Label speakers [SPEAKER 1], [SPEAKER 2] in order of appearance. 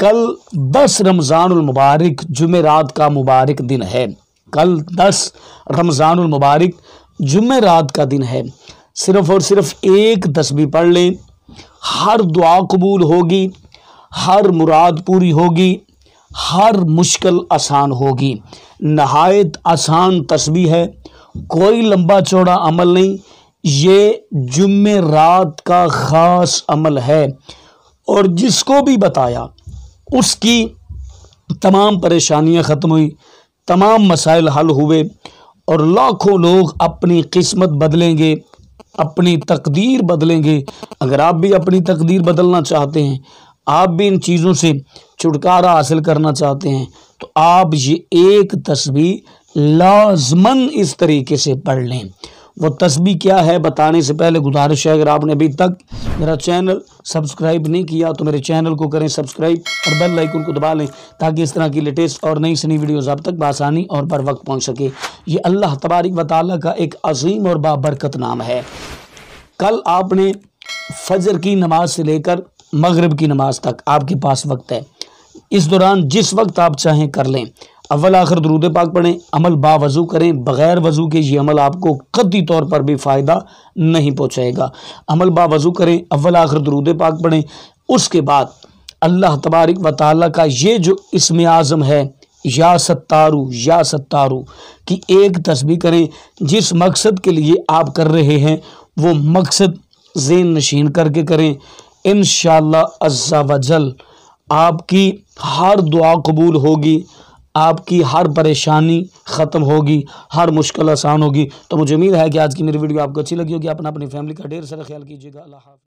[SPEAKER 1] कल दस रमज़ानमबारक रात का मुबारक दिन है कल दस रमज़ानमबारक रात का दिन है सिर्फ़ और सिर्फ एक तस्वीर पढ़ लें हर दुआ कबूल होगी हर मुराद पूरी होगी हर मुश्किल आसान होगी नहायत आसान तस्वीर है कोई लंबा चौड़ा अमल नहीं ये जुम्मे रात का ख़ास अमल है और जिसको भी बताया उसकी तमाम परेशानियां ख़त्म हुई तमाम मसाइल हल हुए और लाखों लोग अपनी किस्मत बदलेंगे अपनी तकदीर बदलेंगे अगर आप भी अपनी तकदीर बदलना चाहते हैं आप भी इन चीज़ों से छुटकारा हासिल करना चाहते हैं तो आप ये एक तस्वीर लाजमन इस तरीके से पढ़ लें वो तस्बी क्या है बताने से पहले गुजारिश है अगर आपने अभी तक मेरा चैनल सब्सक्राइब नहीं किया तो मेरे चैनल को करें सब्सक्राइब और बेल लाइकन को दबा लें ताकि इस तरह की लेटेस्ट और नई सनी वीडियोस आप तक बासानी और बर वक्त पहुँच सके ये अल्लाह तबारक वाल का एक अजीम और बाबरकत नाम है कल आपने फजर की नमाज से लेकर मगरब की नमाज तक आपके पास वक्त है इस दौरान जिस वक्त आप चाहें कर लें अव्वल आखिर दरूद पाक पढ़ें अमल बावज़ू करें बग़ैर वज़ू के ये अमल आपको कदी तौर पर भी फ़ायदा नहीं पहुँचाएगा अमल बावज़ू करें अव्वल आखिर दरूद पाक पढ़ें उसके बाद अल्लाह तबारक व ताली का ये जो इसम आज़म है या सत्तारू या सत्तारू कि एक तस्वीर करें जिस मकसद के लिए आप कर रहे हैं वो मकसद जेन नशीन करके करें इन अज्जा वजल आपकी हर दुआ कबूल होगी आपकी हर परेशानी ख़त्म होगी हर मुश्किल आसान होगी तो मुझे उम्मीद है कि आज की मेरी वीडियो आपको अच्छी लगी होगी अपना अपनी फैमिली का ढेर सारा ख्याल कीजिएगा अल्लाह